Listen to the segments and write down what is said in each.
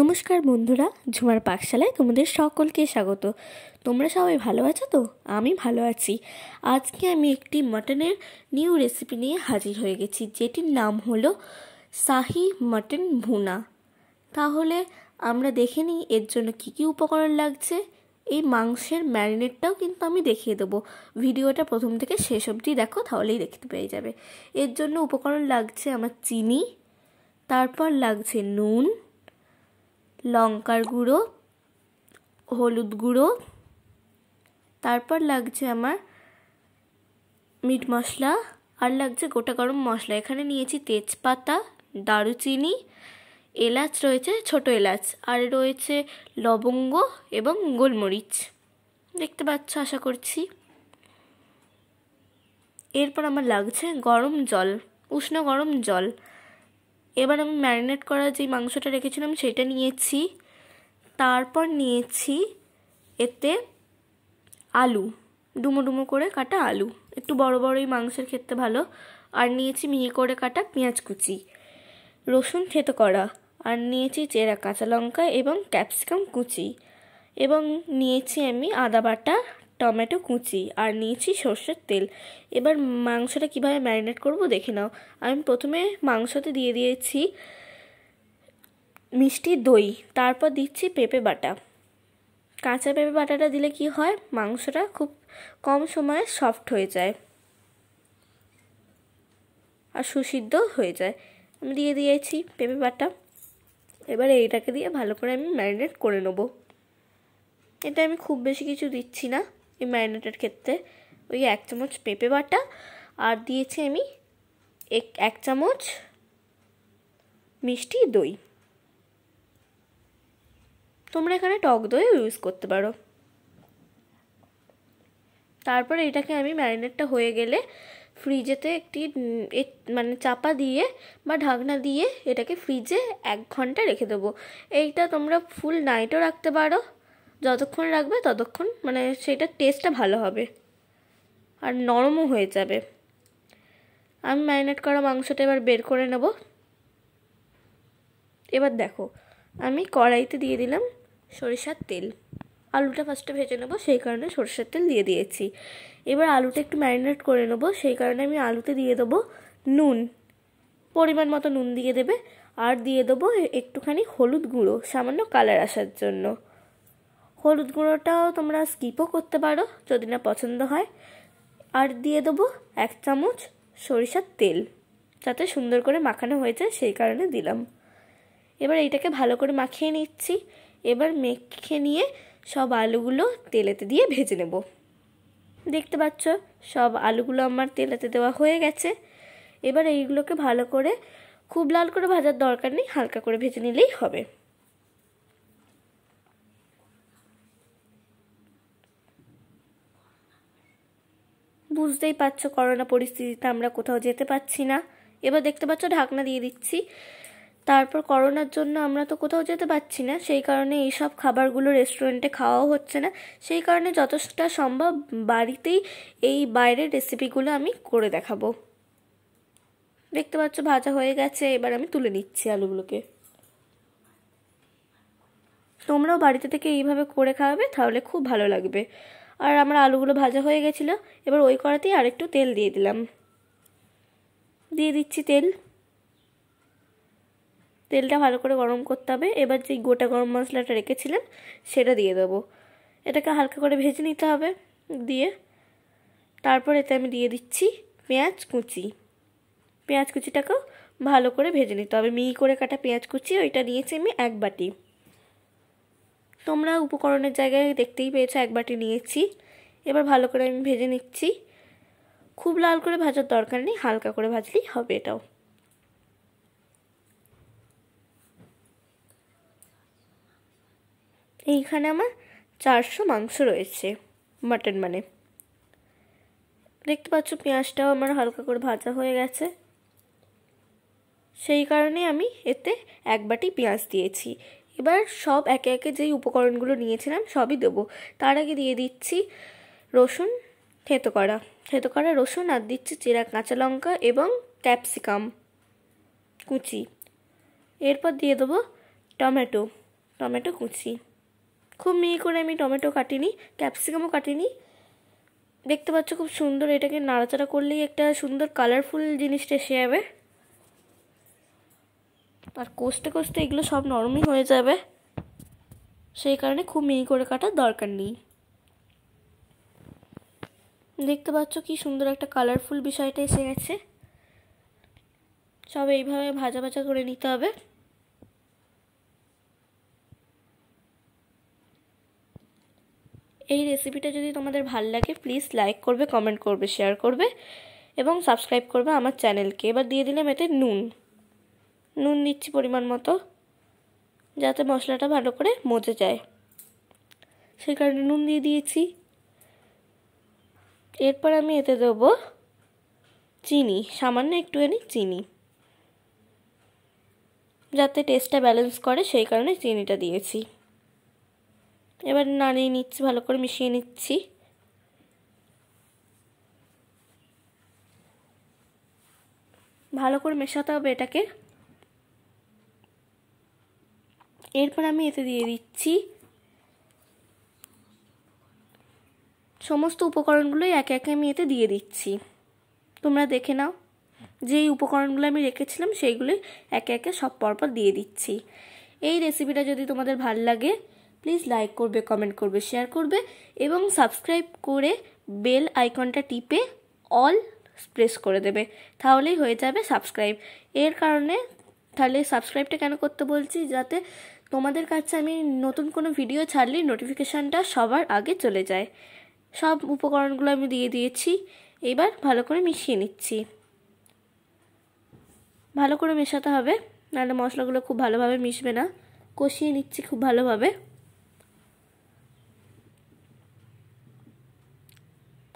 নমস্কার বন্ধুরা ঝুমার পাকশালায় তোমাদের সকলকে স্বাগত তোমরা সবাই ভালো আছো তো আমি ভালো আছি আজকে আমি একটি মটনের নিউ রেসিপি নিয়ে হাজির হয়ে গেছি যেটির নাম হলো শাহি মটন ভুনা তাহলে আমরা দেখে নিই এর জন্য কি কি উপকরণ লাগছে এই মাংসের ম্যারিনেটটাও কিন্তু আমি দেখিয়ে দেবো ভিডিওটা প্রথম থেকে শেষ অবধি দেখো তাহলেই দেখতে পেয়ে যাবে এর জন্য উপকরণ লাগছে আমার চিনি তারপর লাগছে নুন লঙ্কার গুঁড়ো হলুদ গুঁড়ো তারপর লাগছে আমার মিট মশলা আর লাগছে গোটা গরম মশলা এখানে নিয়েছি তেজপাতা দারুচিনি এলাচ রয়েছে ছোট এলাচ আর রয়েছে লবঙ্গ এবং গোলমরিচ দেখতে পাচ্ছ আশা করছি এরপর আমার লাগছে গরম জল উষ্ণ গরম জল এবার আমি ম্যারিনেট করা যে মাংসটা রেখেছিলাম সেটা নিয়েছি তারপর নিয়েছি এতে আলু ডুমো ডুমো করে কাটা আলু একটু বড় বড়ই মাংসের ক্ষেত্রে ভালো আর নিয়েছি মিহি করে কাটা পেঁয়াজ কুচি রসুন থেতো করা আর নিয়েছি চেরা কাঁচা লঙ্কা এবং ক্যাপসিকাম কুচি এবং নিয়েছি আমি আদা বাটা টমেটো কুচি আর নিয়েছি সর্ষের তেল এবার মাংসটা কিভাবে ম্যারিনেট করব দেখে নাও আমি প্রথমে মাংসতে দিয়ে দিয়েছি মিষ্টি দই তারপর দিচ্ছি পেঁপে বাটা কাঁচা পেঁপে বাটাটা দিলে কি হয় মাংসটা খুব কম সময়ে সফট হয়ে যায় আর সুসিদ্ধ হয়ে যায় আমি দিয়ে দিয়েছি পেঁপে বাটা এবার এইটাকে দিয়ে ভালো করে আমি ম্যারিনেট করে নেব এটা আমি খুব বেশি কিছু দিচ্ছি না এই ম্যারিনেটের ক্ষেত্রে ওই এক চামচ পেঁপে বাটা আর দিয়েছি আমি এক এক চামচ মিষ্টি দই তোমরা এখানে টক দই ইউজ করতে পারো তারপরে এটাকে আমি ম্যারিনেটটা হয়ে গেলে ফ্রিজেতে একটি মানে চাপা দিয়ে বা ঢাকনা দিয়ে এটাকে ফ্রিজে এক ঘন্টা রেখে দেবো এইটা তোমরা ফুল নাইটও রাখতে পারো যতক্ষণ রাখবে ততক্ষণ মানে সেটা টেস্টটা ভালো হবে আর নরমও হয়ে যাবে আমি ম্যারিনেট করা মাংসটা এবার বের করে নেব এবার দেখো আমি কড়াইতে দিয়ে দিলাম সরিষার তেল আলুটা ফার্স্টে ভেজে নেবো সেই কারণে সরষের তেল দিয়ে দিয়েছি এবার আলুটা একটু ম্যারিনেট করে নেবো সেই কারণে আমি আলুতে দিয়ে দেবো নুন পরিমাণ মতো নুন দিয়ে দেবে আর দিয়ে দেবো একটুখানি হলুদ গুঁড়ো সামান্য কালার আসার জন্য হলুদ গুঁড়োটাও তোমরা স্কিপও করতে পারো যদি না পছন্দ হয় আর দিয়ে দেবো এক চামচ সরিষার তেল যাতে সুন্দর করে মাখানো হয়েছে সেই কারণে দিলাম এবার এটাকে ভালো করে মাখিয়ে নিচ্ছি এবার মেখে নিয়ে সব আলুগুলো তেলেতে দিয়ে ভেজে নেব দেখতে পাচ্ছ সব আলুগুলো আমার তেলেতে দেওয়া হয়ে গেছে এবার এইগুলোকে ভালো করে খুব লাল করে ভাজার দরকার নেই হালকা করে ভেজে নিলেই হবে বুঝতেই পারছো করোনা পরিস্থিতিতে আমরা কোথাও যেতে পারছি না এবার দেখতে পাচ্ছ ঢাকনা দিয়ে দিচ্ছি তারপর করোনার জন্য আমরা তো কোথাও যেতে পারছি না সেই কারণে এইসব খাবারগুলো রেস্টুরেন্টে খাওয়াও হচ্ছে না সেই কারণে যতটা সম্ভব বাড়িতেই এই বাইরের রেসিপিগুলো আমি করে দেখাবো দেখতে পাচ্ছ ভাজা হয়ে গেছে এবার আমি তুলে নিচ্ছি আলুগুলোকে তোমরাও বাড়িতে থেকে এইভাবে করে খাওয়াবে তাহলে খুব ভালো লাগবে আর আমার আলুগুলো ভাজা হয়ে গেছিলো এবার ওই কড়াতেই আরেকটু তেল দিয়ে দিলাম দিয়ে দিচ্ছি তেল তেলটা ভালো করে গরম করতে হবে এবার যে গোটা গরম মশলাটা রেখেছিলাম সেটা দিয়ে দেবো এটাকে হালকা করে ভেজে নিতে হবে দিয়ে তারপর এতে আমি দিয়ে দিচ্ছি পেঁয়াজ কুচি পেঁয়াজ কুচিটাকেও ভালো করে ভেজে নিতে হবে মিহি করে কাটা পেঁয়াজ কুচি ওইটা নিয়েছি আমি এক বাটি তোমরা উপকরণের জায়গায় দেখতেই পেয়েছো এক বাটি নিয়েছি এবার ভালো করে আমি ভেজে নিচ্ছি খুব লাল করে ভাজার দরকার নেই হালকা করে ভাজলেই হবে এটাও এইখানে আমার চারশো মাংস রয়েছে মাটন মানে দেখতে পাচ্ছ পেঁয়াজটাও আমার হালকা করে ভাজা হয়ে গেছে সেই কারণে আমি এতে এক বাটি পেঁয়াজ দিয়েছি এবার সব একে একে যেই উপকরণগুলো নিয়েছিলাম সবই দেবো তার আগে দিয়ে দিচ্ছি রসুন থেঁতো করা থেঁতো করা রসুন আর দিচ্ছি চেরা কাঁচা লঙ্কা এবং ক্যাপসিকাম কুচি এরপর দিয়ে দেবো টমেটো টমেটো কুচি খুব মিহি করে আমি টমেটো কাটিনি ক্যাপসিকামও কাটিনি দেখতে পাচ্ছ খুব সুন্দর এটাকে নাড়াচাড়া করলেই একটা সুন্দর কালারফুল জিনিসটা এসে যাবে আর কষতে কষতে এগুলো সব নরমই হয়ে যাবে সেই কারণে খুব মিহি করে কাটার দরকার নেই দেখতে পাচ্ছ কি সুন্দর একটা কালারফুল বিষয়টা এসে গেছে সব এইভাবে ভাজা ভাজা করে নিতে হবে এই রেসিপিটা যদি তোমাদের ভাল লাগে প্লিজ লাইক করবে কমেন্ট করবে শেয়ার করবে এবং সাবস্ক্রাইব করবে আমার চ্যানেলকে এবার দিয়ে দিলাম এতে নুন নুন দিচ্ছি পরিমাণ মতো যাতে মশলাটা ভালো করে মজে যায় সেই কারণে নুন দিয়ে দিয়েছি এরপর আমি এতে দেব চিনি সামান্য একটুখানি চিনি যাতে টেস্টটা ব্যালেন্স করে সেই কারণে চিনিটা দিয়েছি এবার নাড়িয়ে নিচ্ছি ভালো করে মিশিয়ে নিচ্ছি ভালো করে মেশাতে হবে এটাকে এরপর আমি এতে দিয়ে দিচ্ছি সমস্ত উপকরণগুলোই একে একে আমি এতে দিয়ে দিচ্ছি তোমরা দেখে নাও যেই উপকরণগুলো আমি রেখেছিলাম সেইগুলোই একে একে সব পরপর দিয়ে দিচ্ছি এই রেসিপিটা যদি তোমাদের ভাল লাগে প্লিজ লাইক করবে কমেন্ট করবে শেয়ার করবে এবং সাবস্ক্রাইব করে বেল আইকনটা টিপে অল প্রেস করে দেবে তাহলেই হয়ে যাবে সাবস্ক্রাইব এর কারণে তাহলে সাবস্ক্রাইবটা কেন করতে বলছি যাতে তোমাদের কাছে আমি নতুন কোনো ভিডিও ছাড়লে নোটিফিকেশানটা সবার আগে চলে যায় সব উপকরণগুলো আমি দিয়ে দিয়েছি এবার ভালো করে মিশিয়ে নিচ্ছি ভালো করে মেশাতে হবে নাহলে মশলাগুলো খুব ভালোভাবে মিশবে না কষিয়ে নিচ্ছি খুব ভালোভাবে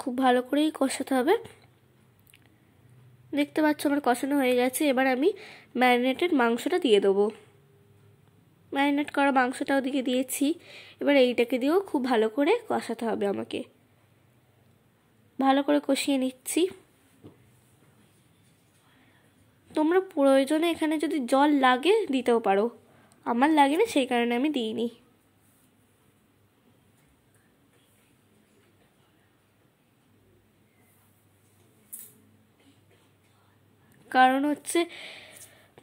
খুব ভালো করেই কষাতে হবে দেখতে পাচ্ছ আমার কষানো হয়ে গেছে এবার আমি ম্যারিনেটেড মাংসটা দিয়ে দেবো ম্যারিনেট করা মাংসটা ওদিকে দিয়েছি এবার এইটাকে দিয়েও খুব ভালো করে কষাতে হবে আমাকে ভালো করে কষিয়ে নিচ্ছি তোমরা প্রয়োজনে এখানে যদি জল লাগে দিতেও পারো আমার লাগে না সেই কারণে আমি দিইনি কারণ হচ্ছে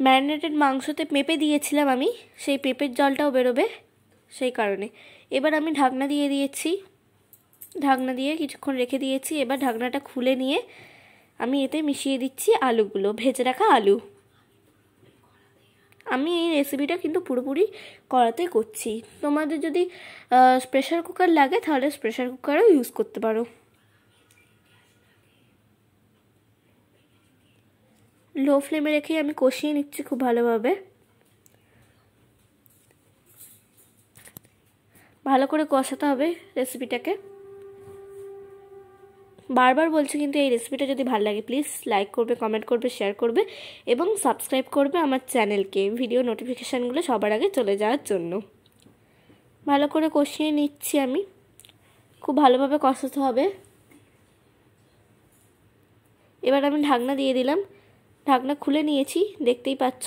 ম্যারিনেটেড মাংসতে পেঁপে দিয়েছিলাম আমি সেই পেঁপের জলটাও বেরোবে সেই কারণে এবার আমি ঢাকনা দিয়ে দিয়েছি ঢাকনা দিয়ে কিছুক্ষণ রেখে দিয়েছি এবার ঢাকনাটা খুলে নিয়ে আমি এতে মিশিয়ে দিচ্ছি আলুগুলো ভেজে রাখা আলু আমি এই রেসিপিটা কিন্তু পুরোপুরি করাতে করছি তোমাদের যদি প্রেশার কুকার লাগে তাহলে প্রেশার কুকারও ইউজ করতে পারো লো ফ্লেমে রেখেই আমি কষিয়ে নিচ্ছি খুব ভালোভাবে ভালো করে কষাতে হবে রেসিপিটাকে বারবার বলছি কিন্তু এই রেসিপিটা যদি ভালো লাগে প্লিজ লাইক করবে কমেন্ট করবে শেয়ার করবে এবং সাবস্ক্রাইব করবে আমার চ্যানেলকে ভিডিও নোটিফিকেশানগুলো সবার আগে চলে যাওয়ার জন্য ভালো করে কষিয়ে নিচ্ছি আমি খুব ভালোভাবে কষাতে হবে এবার আমি ঢাকনা দিয়ে দিলাম ঢাকনা খুলে নিয়েছি দেখতেই পাচ্ছ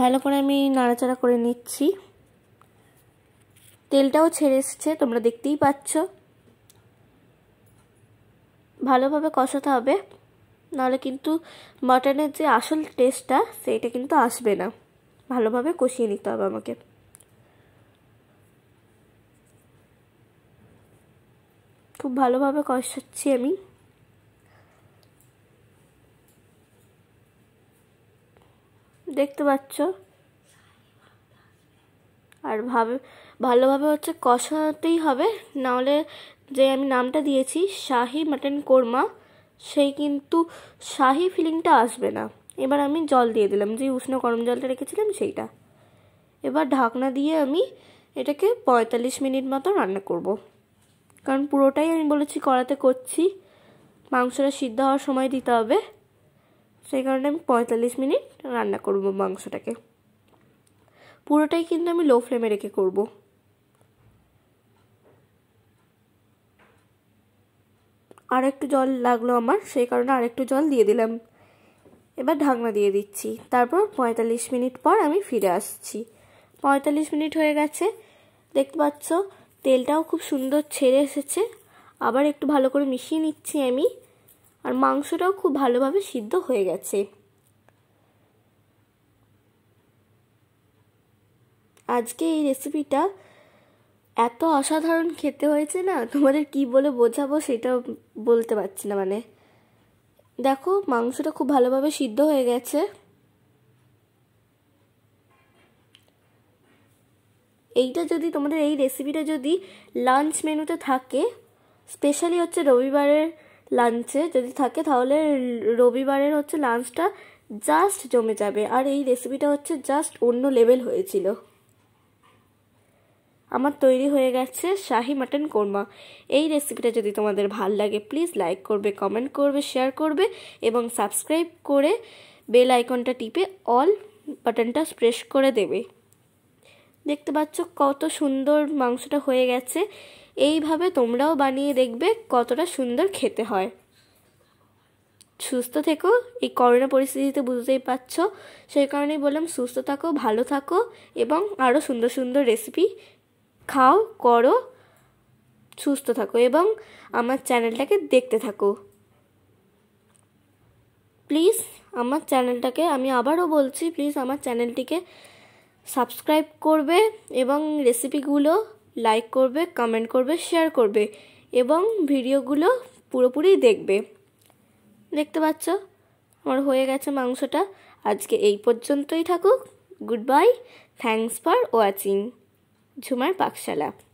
ভালো করে আমি নাড়াচাড়া করে নিচ্ছি তেলটাও ছেড়ে এসছে তোমরা দেখতেই পাচ্ছ ভালোভাবে কষাতে হবে নাহলে কিন্তু মাটনের যে আসল টেস্টটা সেইটা কিন্তু আসবে না ভালোভাবে কষিয়ে নিতে হবে আমাকে খুব ভালোভাবে কষাচ্ছি আমি দেখতে পাচ্ছ আর ভাবে ভালোভাবে হচ্ছে কষাতেই হবে নাহলে যে আমি নামটা দিয়েছি শাহি মাটন কোরমা সেই কিন্তু শাহি ফিলিংটা আসবে না এবার আমি জল দিয়ে দিলাম যে উষ্ণ গরম জলটা রেখেছিলাম সেইটা এবার ঢাকনা দিয়ে আমি এটাকে পঁয়তাল্লিশ মিনিট মতো রান্না করব। কারণ পুরোটাই আমি বলেছি কড়াতে করছি মাংসটা সিদ্ধ হওয়ার সময় দিতে হবে সেই কারণে আমি পঁয়তাল্লিশ মিনিট রান্না করব মাংসটাকে পুরোটাই কিন্তু আমি লো ফ্লেমে রেখে করব আর একটু জল লাগলো আমার সেই কারণে আর একটু জল দিয়ে দিলাম এবার ঢাকনা দিয়ে দিচ্ছি তারপর পঁয়তাল্লিশ মিনিট পর আমি ফিরে আসছি পঁয়তাল্লিশ মিনিট হয়ে গেছে দেখতে পাচ্ছ তেলটাও খুব সুন্দর ছেড়ে এসেছে আবার একটু ভালো করে মিশিয়ে নিচ্ছি আমি আর মাংসটাও খুব ভালোভাবে সিদ্ধ হয়ে গেছে আজকে এই রেসিপিটা এত অসাধারণ খেতে হয়েছে না তোমাদের কি বলে বোঝাবো সেটা বলতে পারছি না মানে দেখো মাংসটা খুব ভালোভাবে সিদ্ধ হয়ে গেছে এইটা যদি তোমাদের এই রেসিপিটা যদি লাঞ্চ মেনুতে থাকে স্পেশালি হচ্ছে রবিবারের লাঞ্চে যদি থাকে তাহলে রবিবারের হচ্ছে লাঞ্চটা জাস্ট জমে যাবে আর এই রেসিপিটা হচ্ছে জাস্ট অন্য লেভেল হয়েছিল আমার তৈরি হয়ে গেছে শাহি মাটন কোরমা এই রেসিপিটা যদি তোমাদের ভাল লাগে প্লিজ লাইক করবে কমেন্ট করবে শেয়ার করবে এবং সাবস্ক্রাইব করে বেল আইকনটা টিপে অল বাটনটা স্প্রেশ করে দেবে দেখতে পাচ্ছ কত সুন্দর মাংসটা হয়ে গেছে এইভাবে তোমরাও বানিয়ে দেখবে কতটা সুন্দর খেতে হয় সুস্থ থেকো এই করোনা পরিস্থিতিতে বুঝতেই পারছ সেই কারণেই বললাম সুস্থ থাকো ভালো থাকো এবং আরও সুন্দর সুন্দর রেসিপি খাও করো সুস্থ থাকো এবং আমার চ্যানেলটাকে দেখতে থাকো প্লিজ আমার চ্যানেলটাকে আমি আবারও বলছি প্লিজ আমার চ্যানেলটিকে সাবস্ক্রাইব করবে এবং রেসিপিগুলো লাইক করবে কমেন্ট করবে শেয়ার করবে এবং ভিডিওগুলো পুরোপুরি দেখবে দেখতে পাচ্ছ আমার হয়ে গেছে মাংসটা আজকে এই পর্যন্তই থাকুক good bye thanks for watching ঝুমার পাকশালা